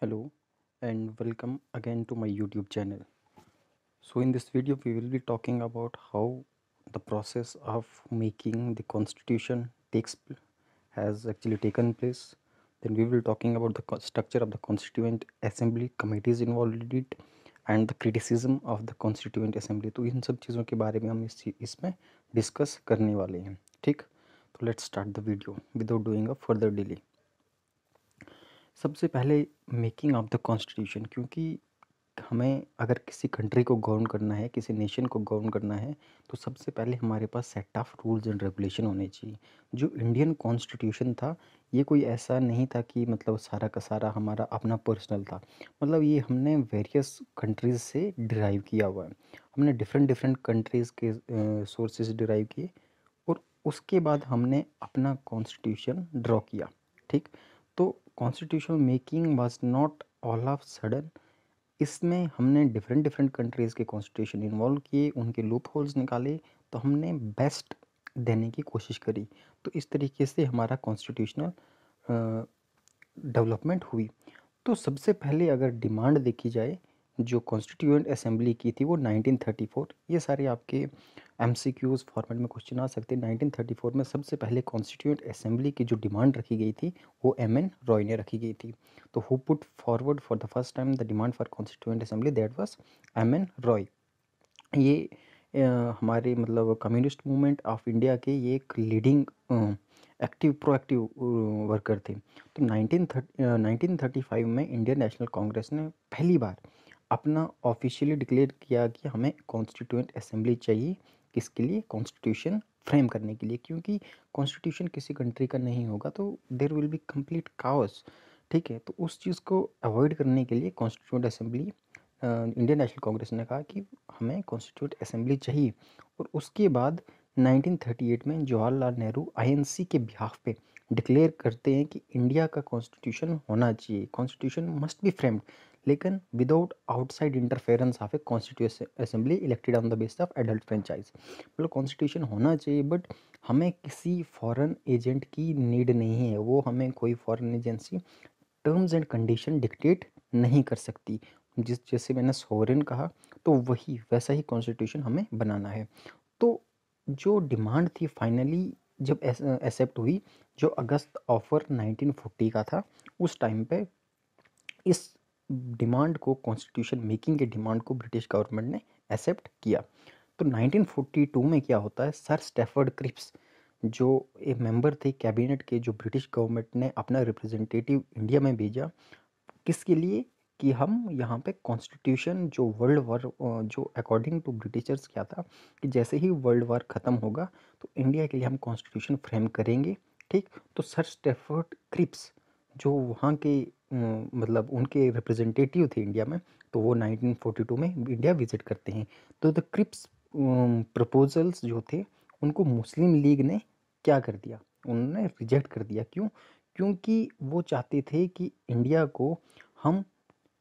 hello and welcome again to my youtube channel so in this video we will be talking about how the process of making the constitution takes has actually taken place then we will be talking about the structure of the constituent assembly committees involved in it and the criticism of the constituent assembly तो इन सब चीज़ों के बारे में हम इस इसमें डिस्कस करने वाले हैं ठीक तो let's start the video without doing a further delay सबसे पहले मेकिंग ऑफ द कॉन्स्टिट्यूशन क्योंकि हमें अगर किसी कंट्री को गवर्न करना है किसी नेशन को गवर्न करना है तो सबसे पहले हमारे पास set of rules and regulation होने चाहिए जो इंडियन कॉन्स्टिट्यूशन था ये कोई ऐसा नहीं था कि मतलब सारा का सारा हमारा अपना पर्सनल था मतलब ये हमने वेरियस कंट्रीज़ से डिराइव किया हुआ है हमने डिफरेंट डिफरेंट कंट्रीज़ के सोर्सेज डिराइव किए और उसके बाद हमने अपना कॉन्स्टिट्यूशन ड्रॉ किया ठीक constitution making was not all of sudden इसमें हमने डिफरेंट डिफरेंट कंट्रीज़ के कॉन्स्टिट्यूशन इन्वॉल्व किए उनके लूप होल्स निकाले तो हमने बेस्ट देने की कोशिश करी तो इस तरीके से हमारा कॉन्स्टिट्यूशनल डेवलपमेंट हुई तो सबसे पहले अगर डिमांड देखी जाए जो कॉन्स्टिट्यूएंट असेंबली की थी वो 1934 ये सारे आपके एम फॉर्मेट में क्वेश्चन आ सकते हैं 1934 में सबसे पहले कॉन्स्टिट्यूंट असेंबली की जो डिमांड रखी गई थी वो एम एन रॉय ने रखी गई थी तो who put forward for the first time the demand for constituent assembly that was M N Roy ये हमारे मतलब कम्युनिस्ट मूवमेंट ऑफ इंडिया के ये एक लीडिंग एक्टिव प्रोएक्टिव वर्कर थे तो nineteen thirty nineteen thirty five में इंडियन नेशनल कांग्रेस ने पहली बार अपना ऑफिशियली डिक्लेयर किया कि हमें कॉन्स्टिट्यूंट असेंबली चाहिए किसके लिए कॉन्स्टिट्यूशन फ्रेम करने के लिए क्योंकि कॉन्स्टिट्यूशन किसी कंट्री का नहीं होगा तो there will be complete chaos ठीक है तो उस चीज़ को अवॉइड करने के लिए constituent assembly Indian National Congress ने कहा कि हमें कॉन्स्टिट्यूट असेंबली चाहिए और उसके बाद 1938 में जवाहरलाल नेहरू आईएनसी के बिहाफ पे डिक्लेयर करते हैं कि इंडिया का कॉन्स्टिट्यूशन होना चाहिए कॉन्स्टिट्यूशन मस्ट बी फ्रेम्ड लेकिन without outside interference of a constitution assembly elected on the base of adult franchise मतलब कॉन्स्टिट्यूशन होना चाहिए बट हमें किसी फॉरेन एजेंट की नीड नहीं है वो हमें कोई foreign agency terms and condition dictate नहीं कर सकती जिस जैसे मैंने सोरेन कहा तो वही वैसा ही कॉन्स्टिट्यूशन हमें बनाना है तो जो डिमांड थी फाइनली जब एक्सेप्ट हुई जो अगस्त ऑफर 1940 का था उस टाइम पे इस डिमांड को कॉन्स्टिट्यूशन मेकिंग के डिमांड को ब्रिटिश गवर्नमेंट ने एक्सेप्ट किया तो 1942 में क्या होता है सर स्टेफर्ड क्रिप्स जो एक मेंबर थे कैबिनेट के जो ब्रिटिश गवर्नमेंट ने अपना रिप्रेजेंटेटिव इंडिया में भेजा किसके लिए कि हम यहाँ पे कॉन्स्टिट्यूशन जो वर्ल्ड वार जो अकॉर्डिंग टू ब्रिटिशर्स क्या था कि जैसे ही वर्ल्ड वार ख़त्म होगा तो इंडिया के लिए हम कॉन्स्टिट्यूशन फ्रेम करेंगे ठीक तो सर स्टेफर्ड क्रिप्स जो वहाँ के मतलब उनके रिप्रेजेंटेटिव थे इंडिया में तो वो 1942 में इंडिया विज़िट करते हैं तो द क्रिप्स प्रपोजल्स जो थे उनको मुस्लिम लीग ने क्या कर दिया उन्होंने रिजेक्ट कर दिया क्यों क्योंकि वो चाहते थे कि इंडिया को हम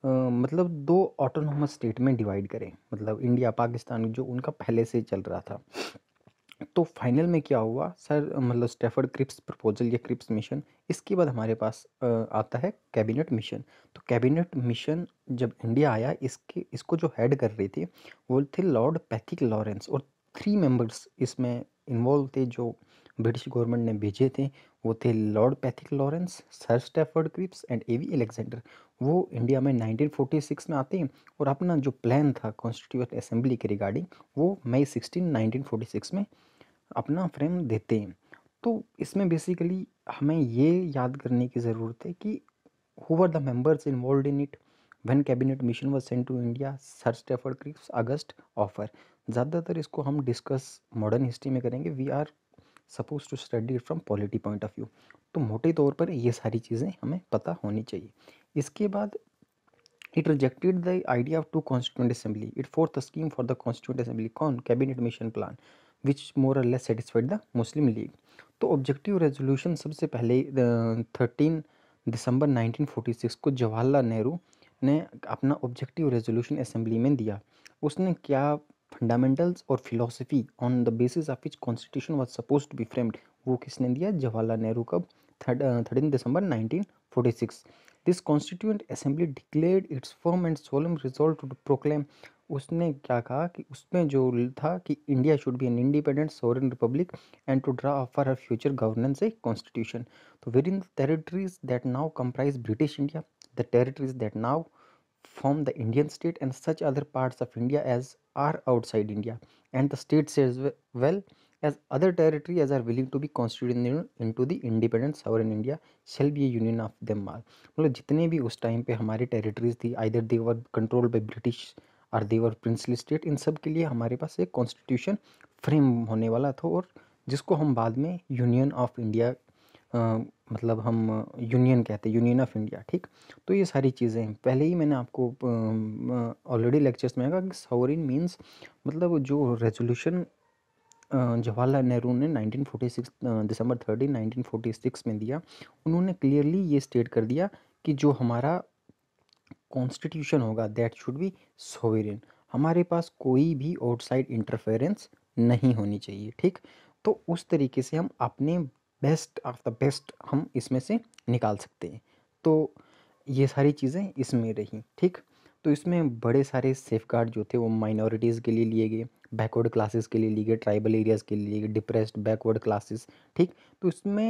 आ, मतलब दो ऑटोनोमस स्टेट में डिवाइड करें मतलब इंडिया पाकिस्तान जो उनका पहले से चल रहा था तो फाइनल में क्या हुआ सर मतलब स्टेफर्ड क्रिप्स प्रपोजल या क्रिप्स मिशन इसके बाद हमारे पास आता है कैबिनेट मिशन तो कैबिनेट मिशन जब इंडिया आया इसके इसको जो हेड कर रही थी वो थे लॉर्ड पैथिक लॉरेंस और थ्री मेंबर्स इसमें इन्वॉल्व थे जो ब्रिटिश गवर्नमेंट ने भेजे थे वो थे Lord Pethick Lawrence sir Stafford Cripps and A V Alexander वो इंडिया में 1946 में आते हैं और अपना जो प्लान था कॉन्स्टिट्यूट असेंबली के रिगार्डिंग वो मई 16 1946 में अपना फ्रेम देते हैं तो इसमें बेसिकली हमें ये याद करने की ज़रूरत है कि who are the members involve in it one cabinet mission was sent to India sir Stafford Cripps August offer ज़्यादातर इसको हम डिस्कस मॉडर्न हिस्ट्री में करेंगे we are suppose to study from polity point of view तो मोटे तौर पर ये सारी चीज़ें हमें पता होनी चाहिए इसके बाद it rejected the idea of two constituent assembly it forth scheme for the constituent assembly कौन cabinet mission plan which more or less satisfied the Muslim League तो ऑब्जेक्टिव रेजोल्यूशन सबसे पहले थर्टीन दिसंबर 1946 को जवाहरलाल नेहरू ने अपना ऑब्जेक्टिव रेजोल्यूशन असेंबली में दिया उसने क्या फंडामेंटल्स और philosophy on the basis of which constitution was suppose to be framed वो किसने दिया जवाहरलाल नेहरू कब thirteen December 1946 this constituent assembly declared its form and solemn resolve to proclaim उसने क्या कहा कि उसमें जो था कि India should be an independent sovereign republic and to draw up for her future governance a constitution तो within the territories that now comprise British India the territories that now form the Indian state and such other parts of India as are outside India and the states as well as other territory as are willing to be constituted into the independent India shall be a union of them all मतलब जितने भी उस time पे हमारी territories थी either they were controlled by British or they were princely state इन सब के लिए हमारे पास एक कॉन्स्टिट्यूशन फ्रेम होने वाला था और जिसको हम बाद में यूनियन ऑफ इंडिया मतलब हम यूनियन कहते हैं यूनियन ऑफ इंडिया ठीक तो ये सारी चीज़ें पहले ही मैंने आपको ऑलरेडी लेक्चर्स में कहा कि सॉवरिन मीन्स मतलब जो रेजोल्यूशन जवाहरलाल नेहरू ने 1946 दिसंबर थर्टीन 1946 में दिया उन्होंने क्लियरली ये स्टेट कर दिया कि जो हमारा कॉन्स्टिट्यूशन होगा दैट शुड बी सोवेरियन हमारे पास कोई भी आउटसाइड इंटरफेरेंस नहीं होनी चाहिए ठीक तो उस तरीके से हम अपने बेस्ट ऑफ द बेस्ट हम इसमें से निकाल सकते हैं तो ये सारी चीज़ें इसमें रही ठीक तो इसमें बड़े सारे सेफ गार्ड जो थे वो माइनॉरिटीज़ के लिए लिए गए बैकवर्ड क्लासेस के लिए लिए गए ट्राइबल एरियाज़ के लिए गए डिप्रेस्ड बैकवर्ड क्लासेस ठीक तो इसमें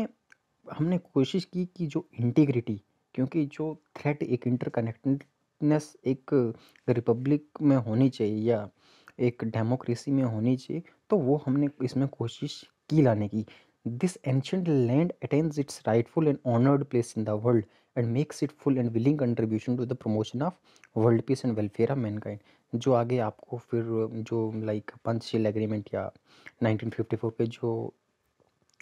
हमने कोशिश की कि जो इंटीग्रिटी क्योंकि जो थ्रेट एक इंटरकनेक्टेड फिटनेस एक रिपब्लिक में होनी चाहिए या एक डेमोक्रेसी में होनी चाहिए तो वो हमने इसमें कोशिश की लाने की this ancient land attends its rightful and honoured place in the world and makes it full and willing contribution to the promotion of world peace and welfare of mankind जो आगे आपको फिर जो लाइक पंचशील एग्रीमेंट या 1954 पे जो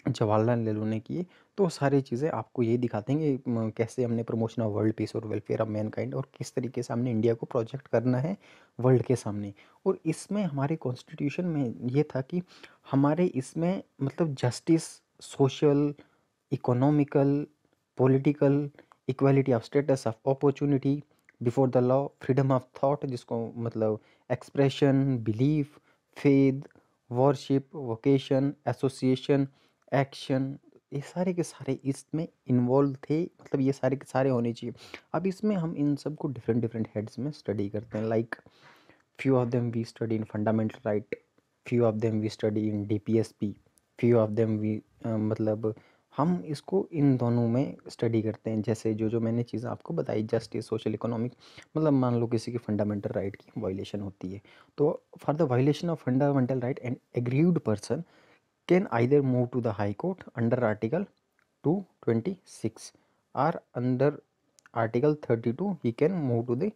जवाहरलाल नेहरू ने किए तो सारी चीज़ें आपको ये दिखाते हैं कि कैसे हमने प्रमोशन ऑफ वर्ल्ड पीस और वेलफेयर ऑफ मैनकाइंड और किस तरीके से हमने इंडिया को प्रोजेक्ट करना है वर्ल्ड के सामने और इसमें हमारे कॉन्स्टिट्यूशन में ये था कि हमारे इसमें मतलब justice social economical political equality of status of opportunity before the law freedom of thought जिसको मतलब expression belief faith worship vocation association action ये सारे के सारे इसमें इन्वॉल्व थे मतलब ये सारे के सारे होने चाहिए अब इसमें हम इन सब को डिफरेंट डिफरेंट हेड्स में स्टडी करते हैं like few of them we study in fundamental right few of them we study in D P S P few of them we मतलब हम इसको इन दोनों में स्टडी करते हैं जैसे जो जो मैंने चीज़ आपको बताई जस्टिस सोशल इकोनॉमिक मतलब मान लो किसी की फंडामेंटल राइट की वायलेशन होती है तो for the violation of fundamental right and aggrieved person can either move to the High Court under Article 226 or under Article 32 he can move to the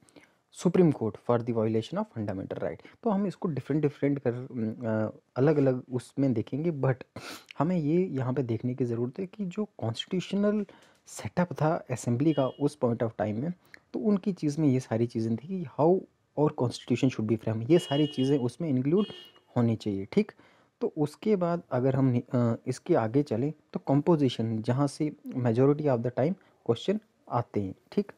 supreme court for the violation of fundamental right तो हम इसको different different कर अलग अलग उसमें देखेंगे but हमें ये यहाँ पे देखने की ज़रूरत है कि जो कॉन्स्टिट्यूशनल सेटअप था असेंबली का उस पॉइंट ऑफ टाइम में तो उनकी चीज़ में ये सारी चीज़ें थी कि हाउ और कॉन्स्टिट्यूशन शुड बी फ्रेम ये सारी चीज़ें उसमें इंक्लूड होनी चाहिए ठीक तो उसके बाद अगर हम इसके आगे चलें तो कंपोजिशन जहाँ से majority of the time question आते हैं ठीक